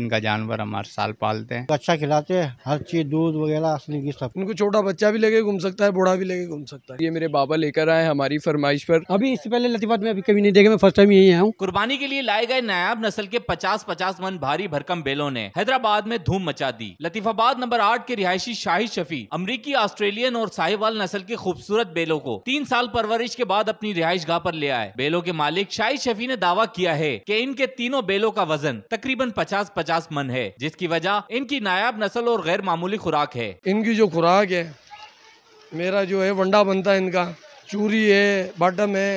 इनका जानवर हमारे साल पालते हैं अच्छा खिलाते हैं हर चीज दूध वगैरह असली की सब उनको छोटा बच्चा भी लेके घूम सकता है बूढ़ा भी लेके घूम सकता है ये मेरे बाबा लेकर आए हमारी फरमाइश पर अभी इससे पहले लतीफात में अभी कभी नहीं देखे मैं फर्स्ट टाइम यही हूँ कुर्बानी के लिए लाए गए नायाब नस्ल के पचास पचास मन भारी भरकम बेलों ने हैदराबाद में धूम मचा दी लतीफाबाद नंबर आठ के रिहायशी शाहिद शफी अमरीकी ऑस्ट्रेलियन और साहिवाल नस्ल के खूबसूरत बेलों को तीन साल परवरिश के बाद अपनी रिहाइश गाह पर ले आए बेलों के मालिक शाहिद शफी ने दावा किया है की इनके तीनों बेलों का वजन तकरीबन पचास पचास पचास मन है जिसकी वजह इनकी नायाब नस्ल और गैर मामूली खुराक है इनकी जो खुराक है मेरा जो है वंडा बनता है इनका चूरी है बटम है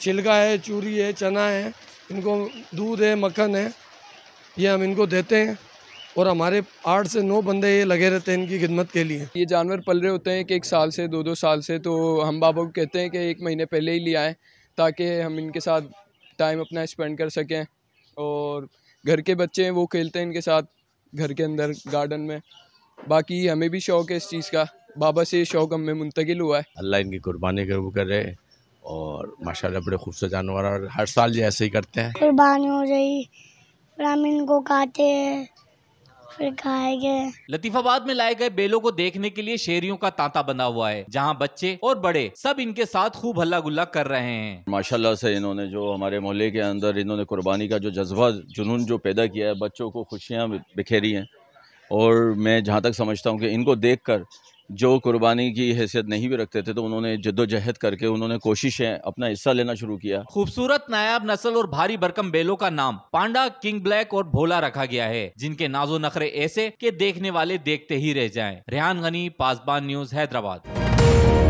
छिलका है चूरी है चना है इनको दूध है मक्खन है ये हम इनको देते हैं और हमारे आठ से नौ बंदे ये लगे रहते हैं इनकी खिदमत के लिए ये जानवर पल रहे होते हैं कि एक साल से दो दो साल से तो हम बाबा को कहते हैं कि एक महीने पहले ही ले आएँ ताकि हम इनके साथ टाइम अपना स्पेंड कर सकें और घर के बच्चे हैं वो खेलते हैं इनके साथ घर के अंदर गार्डन में बाकी हमें भी शौक़ है इस चीज़ का बाबा से शौक़ हमें मुंतकिल हुआ है अल्लाह इनकी कुर्बानी कबू करे और माशाल्लाह बड़े खूबसूरत जानवर और हर साल ये ऐसे ही करते हैं कुर्बानी हो रही फिर हम इनको खाते हैं फिर खाए गए लतीफाबाद में लाए गए बेलों को देखने के लिए शेरियों का तांता बना हुआ है जहाँ बच्चे और बड़े सब इनके साथ खूब हल्ला गुल्ला कर रहे हैं माशाल्लाह से इन्होंने जो हमारे मोहल्ले के अंदर इन्होंने कुर्बानी का जो जज्बा जुनून जो पैदा किया है बच्चों को खुशियाँ बिखेरी है और मैं जहाँ तक समझता हूँ कि इनको देख कर जो कुर्बानी की हैसियत नहीं भी रखते थे तो उन्होंने जद्दोजहद करके उन्होंने कोशिशें अपना हिस्सा लेना शुरू किया खूबसूरत नायाब नस्ल और भारी भरकम बेलों का नाम पांडा किंग ब्लैक और भोला रखा गया है जिनके नाजो नखरे ऐसे के देखने वाले देखते ही रह जाएं। रेहान गनी पासबान न्यूज हैदराबाद